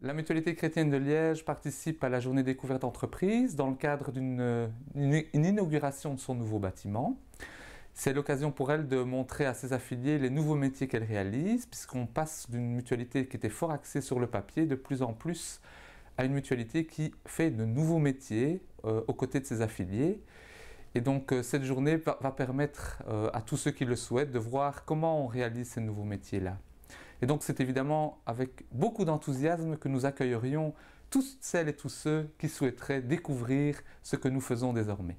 La Mutualité chrétienne de Liège participe à la journée découverte d'entreprise dans le cadre d'une inauguration de son nouveau bâtiment. C'est l'occasion pour elle de montrer à ses affiliés les nouveaux métiers qu'elle réalise, puisqu'on passe d'une mutualité qui était fort axée sur le papier de plus en plus à une mutualité qui fait de nouveaux métiers euh, aux côtés de ses affiliés. Et donc euh, cette journée va, permettre euh, à tous ceux qui le souhaitent de voir comment on réalise ces nouveaux métiers-là. Et donc c'est évidemment avec beaucoup d'enthousiasme que nous accueillerions toutes celles et tous ceux qui souhaiteraient découvrir ce que nous faisons désormais.